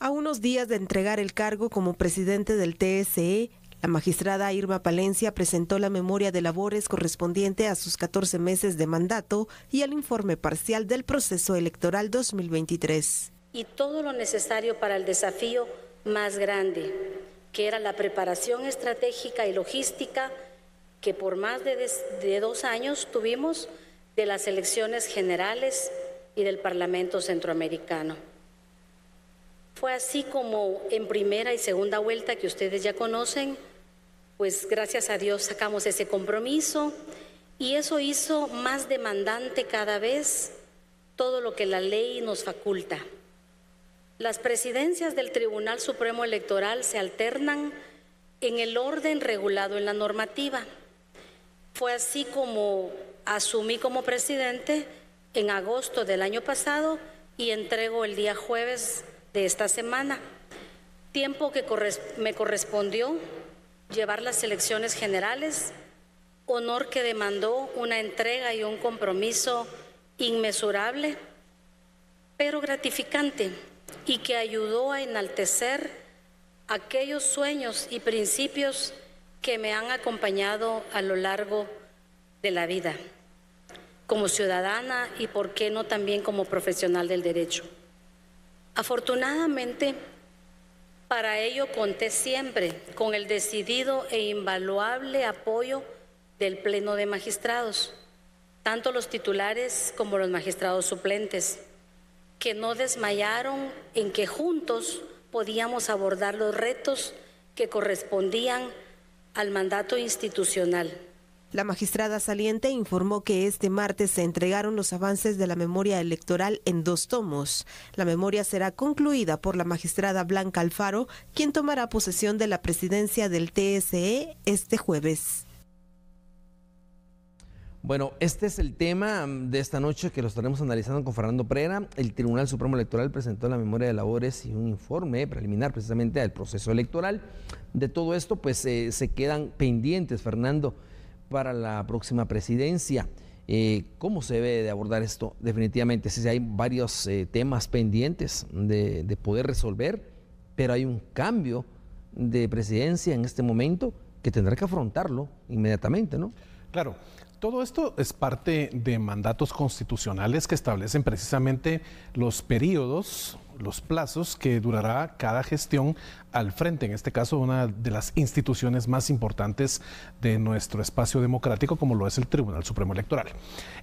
A unos días de entregar el cargo como presidente del TSE, la magistrada Irma Palencia presentó la memoria de labores correspondiente a sus 14 meses de mandato y el informe parcial del proceso electoral 2023. Y todo lo necesario para el desafío más grande, que era la preparación estratégica y logística que por más de dos años tuvimos de las elecciones generales y del Parlamento Centroamericano. Fue así como en primera y segunda vuelta que ustedes ya conocen, pues gracias a Dios sacamos ese compromiso y eso hizo más demandante cada vez todo lo que la ley nos faculta. Las presidencias del Tribunal Supremo Electoral se alternan en el orden regulado en la normativa. Fue así como asumí como presidente en agosto del año pasado y entrego el día jueves de esta semana, tiempo que me correspondió llevar las elecciones generales, honor que demandó una entrega y un compromiso inmesurable, pero gratificante y que ayudó a enaltecer aquellos sueños y principios que me han acompañado a lo largo de la vida, como ciudadana y, por qué no, también como profesional del derecho. Afortunadamente, para ello conté siempre con el decidido e invaluable apoyo del Pleno de Magistrados, tanto los titulares como los magistrados suplentes, que no desmayaron en que juntos podíamos abordar los retos que correspondían al mandato institucional. La magistrada saliente informó que este martes se entregaron los avances de la memoria electoral en dos tomos. La memoria será concluida por la magistrada Blanca Alfaro, quien tomará posesión de la presidencia del TSE este jueves. Bueno, este es el tema de esta noche que lo estaremos analizando con Fernando Prera. El Tribunal Supremo Electoral presentó la memoria de labores y un informe preliminar precisamente al proceso electoral. De todo esto, pues eh, se quedan pendientes, Fernando para la próxima presidencia. Eh, ¿Cómo se debe de abordar esto? Definitivamente, Si hay varios eh, temas pendientes de, de, poder resolver, pero hay un cambio de presidencia en este momento que tendrá que afrontarlo inmediatamente, ¿no? Claro, todo esto es parte de mandatos constitucionales que establecen precisamente los periodos los plazos que durará cada gestión al frente, en este caso una de las instituciones más importantes de nuestro espacio democrático, como lo es el Tribunal Supremo Electoral.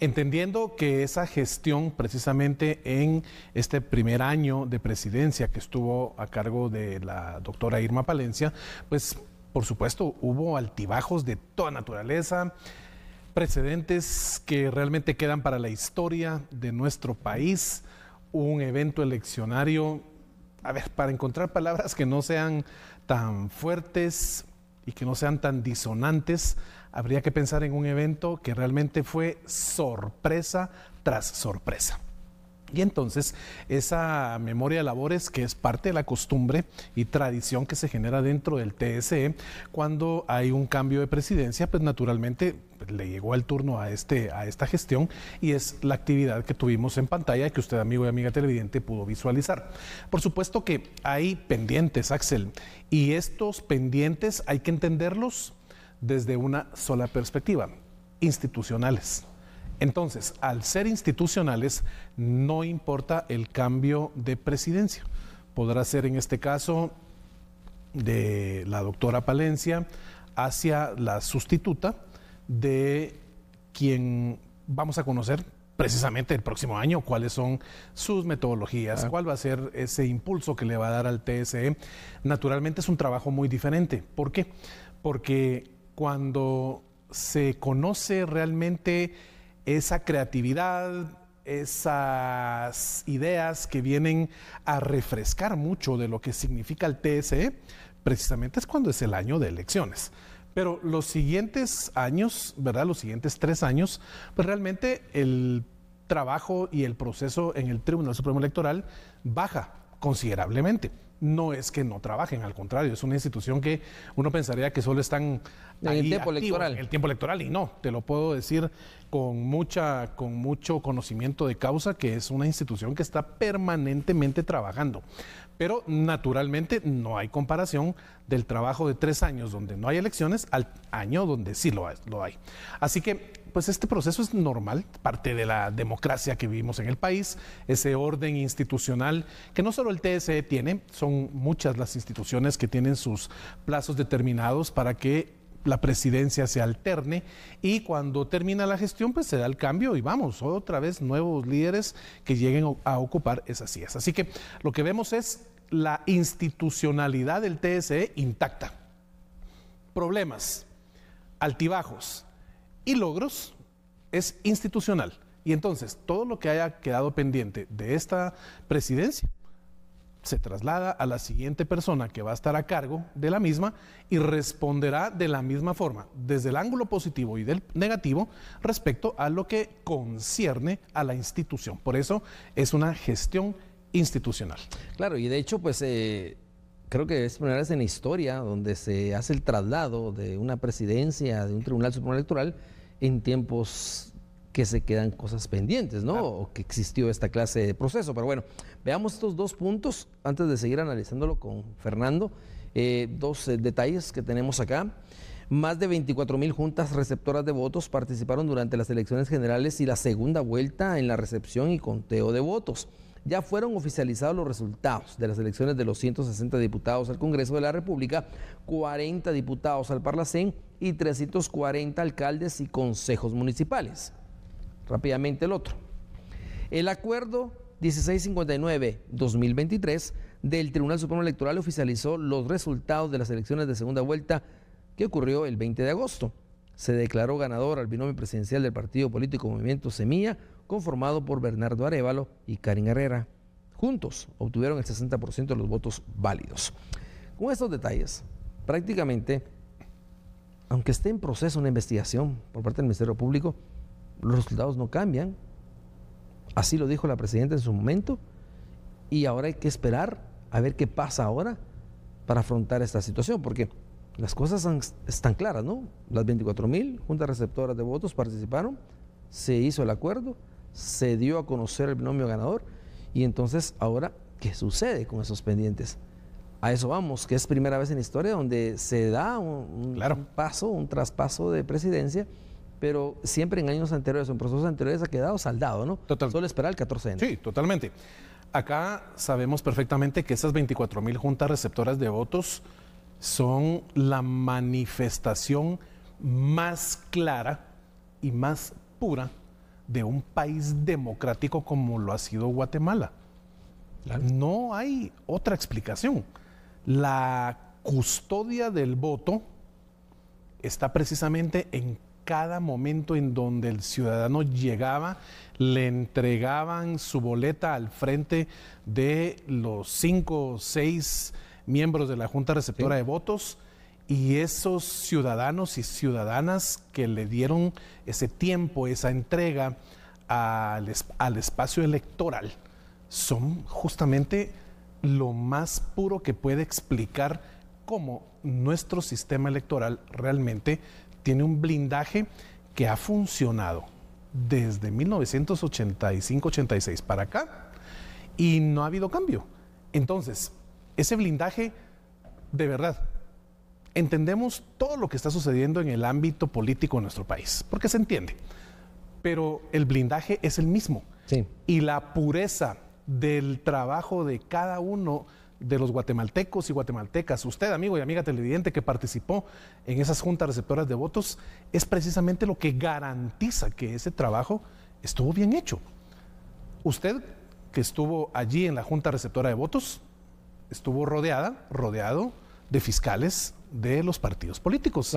Entendiendo que esa gestión, precisamente en este primer año de presidencia que estuvo a cargo de la doctora Irma Palencia, pues por supuesto hubo altibajos de toda naturaleza precedentes que realmente quedan para la historia de nuestro país, un evento eleccionario, a ver, para encontrar palabras que no sean tan fuertes y que no sean tan disonantes, habría que pensar en un evento que realmente fue sorpresa tras sorpresa. Y entonces esa memoria de labores que es parte de la costumbre y tradición que se genera dentro del TSE, cuando hay un cambio de presidencia, pues naturalmente pues, le llegó el turno a, este, a esta gestión y es la actividad que tuvimos en pantalla que usted, amigo y amiga televidente, pudo visualizar. Por supuesto que hay pendientes, Axel, y estos pendientes hay que entenderlos desde una sola perspectiva, institucionales entonces, al ser institucionales, no importa el cambio de presidencia. Podrá ser en este caso de la doctora Palencia hacia la sustituta de quien vamos a conocer precisamente el próximo año, cuáles son sus metodologías, ah. cuál va a ser ese impulso que le va a dar al TSE. Naturalmente es un trabajo muy diferente. ¿Por qué? Porque cuando se conoce realmente esa creatividad, esas ideas que vienen a refrescar mucho de lo que significa el TSE, precisamente es cuando es el año de elecciones. Pero los siguientes años, ¿verdad? Los siguientes tres años, pues realmente el trabajo y el proceso en el Tribunal Supremo Electoral baja considerablemente no es que no trabajen, al contrario, es una institución que uno pensaría que solo están en el tiempo electoral. y no, te lo puedo decir con mucha con mucho conocimiento de causa que es una institución que está permanentemente trabajando. Pero naturalmente no hay comparación del trabajo de tres años donde no hay elecciones al año donde sí Lo hay. Así que pues este proceso es normal, parte de la democracia que vivimos en el país, ese orden institucional que no solo el TSE tiene, son muchas las instituciones que tienen sus plazos determinados para que la presidencia se alterne y cuando termina la gestión pues se da el cambio y vamos, otra vez nuevos líderes que lleguen a ocupar esas sillas. Así que lo que vemos es la institucionalidad del TSE intacta. Problemas, altibajos, y logros es institucional. Y entonces, todo lo que haya quedado pendiente de esta presidencia se traslada a la siguiente persona que va a estar a cargo de la misma y responderá de la misma forma, desde el ángulo positivo y del negativo, respecto a lo que concierne a la institución. Por eso es una gestión institucional. Claro, y de hecho, pues eh, creo que es una vez en la historia donde se hace el traslado de una presidencia de un Tribunal Supremo Electoral en tiempos que se quedan cosas pendientes, ¿no? O que existió esta clase de proceso. Pero bueno, veamos estos dos puntos antes de seguir analizándolo con Fernando. Eh, dos eh, detalles que tenemos acá. Más de 24 mil juntas receptoras de votos participaron durante las elecciones generales y la segunda vuelta en la recepción y conteo de votos ya fueron oficializados los resultados de las elecciones de los 160 diputados al Congreso de la República, 40 diputados al Parlacén y 340 alcaldes y consejos municipales. Rápidamente el otro. El acuerdo 1659-2023 del Tribunal Supremo Electoral oficializó los resultados de las elecciones de segunda vuelta que ocurrió el 20 de agosto. Se declaró ganador al binomio presidencial del partido político Movimiento Semilla conformado por Bernardo Arevalo y Karin Herrera. Juntos obtuvieron el 60% de los votos válidos. Con estos detalles, prácticamente, aunque esté en proceso una investigación por parte del Ministerio Público, los resultados no cambian. Así lo dijo la presidenta en su momento. Y ahora hay que esperar a ver qué pasa ahora para afrontar esta situación, porque las cosas están claras, ¿no? Las 24 mil juntas receptoras de votos participaron, se hizo el acuerdo, se dio a conocer el binomio ganador y entonces ahora, ¿qué sucede con esos pendientes? A eso vamos, que es primera vez en la historia donde se da un, paso, un traspaso de presidencia, pero siempre en años anteriores, en procesos anteriores ha quedado saldado, ¿no? Total. Solo esperar el 14 de Sí, totalmente. Acá sabemos perfectamente que esas 24.000 mil juntas receptoras de votos son la manifestación más clara y más pura de un país democrático como lo ha sido Guatemala. No hay otra explicación. La custodia del voto está precisamente en cada momento en donde el ciudadano llegaba, le entregaban su boleta al frente de los cinco o seis miembros de la Junta Receptora de Votos y esos ciudadanos y ciudadanas que le dieron ese tiempo, esa entrega al, al espacio electoral, son justamente lo más puro que puede explicar cómo nuestro sistema electoral realmente tiene un blindaje que ha funcionado desde 1985-86 para acá y no ha habido cambio. Entonces, ese blindaje, de verdad, entendemos todo lo que está sucediendo en el ámbito político de nuestro país, porque se entiende. Pero el blindaje es el mismo. Y la pureza del trabajo de cada uno de los guatemaltecos y guatemaltecas, usted amigo y amiga televidente que participó en esas juntas receptoras de votos, es precisamente lo que garantiza que ese trabajo estuvo bien hecho. Usted que estuvo allí en la junta receptora de votos, estuvo rodeada, rodeado de fiscales, de los partidos políticos.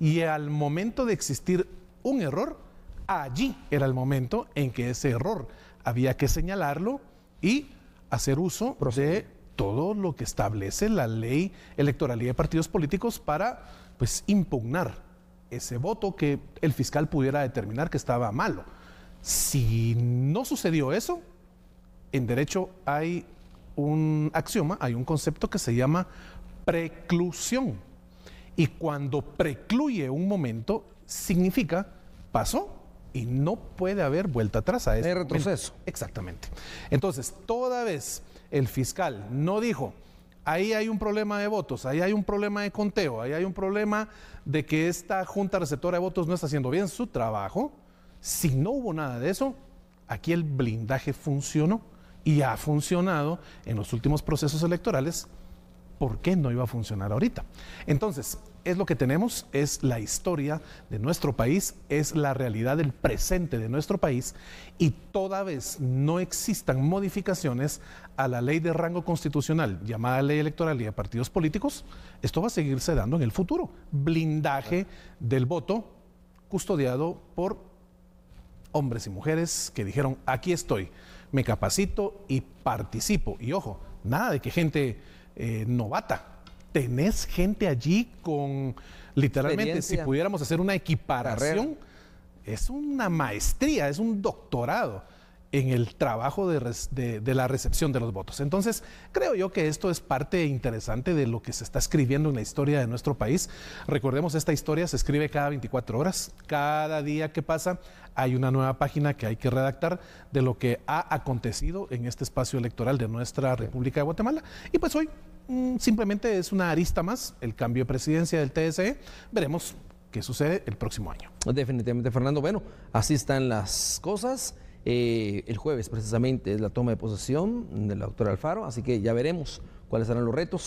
Y al momento de existir un error, allí era el momento en que ese error había que señalarlo y hacer uso de todo lo que establece la ley electoral y de partidos políticos para pues impugnar ese voto que el fiscal pudiera determinar que estaba malo. Si no sucedió eso, en derecho hay un axioma, hay un concepto que se llama preclusión. Y cuando precluye un momento, significa pasó y no puede haber vuelta atrás a ese retroceso. Exactamente. Entonces, toda vez el fiscal no dijo, ahí hay un problema de votos, ahí hay un problema de conteo, ahí hay un problema de que esta junta receptora de votos no está haciendo bien su trabajo, si no hubo nada de eso, aquí el blindaje funcionó y ha funcionado en los últimos procesos electorales, ¿por qué no iba a funcionar ahorita? Entonces, es lo que tenemos, es la historia de nuestro país, es la realidad del presente de nuestro país y toda vez no existan modificaciones a la ley de rango constitucional llamada ley electoral y a partidos políticos, esto va a seguirse dando en el futuro. Blindaje del voto custodiado por hombres y mujeres que dijeron, aquí estoy, me capacito y participo. Y ojo, nada de que gente eh, novata tenés gente allí con, literalmente, si pudiéramos hacer una equiparación, es una maestría, es un doctorado en el trabajo de, la recepción de los votos. Entonces, creo yo que esto es parte interesante de lo que se está escribiendo en la historia de nuestro país. Recordemos, esta historia se escribe cada 24 horas. Cada día que pasa hay una nueva página que hay que redactar de lo que ha acontecido en este espacio electoral de nuestra República de Guatemala. Y pues hoy Mm, simplemente es una arista más, el cambio de presidencia del TSE. Veremos qué sucede el próximo año. Definitivamente, Fernando. Bueno, así están las cosas. Eh, el jueves precisamente es la toma de posesión del doctor Alfaro, así que ya veremos cuáles serán los retos.